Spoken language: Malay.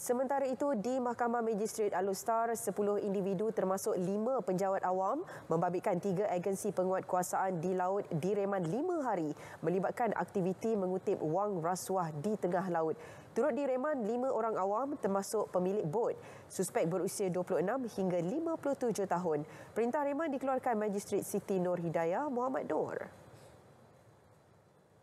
Sementara itu, di Mahkamah Magistrate Alustar, 10 individu termasuk 5 penjawat awam membabitkan 3 agensi penguatkuasaan di laut direman 5 hari melibatkan aktiviti mengutip wang rasuah di tengah laut. Turut direman 5 orang awam termasuk pemilik bot, suspek berusia 26 hingga 57 tahun. Perintah reman dikeluarkan Magistrate Siti Nur Hidayah Muhammad Nur.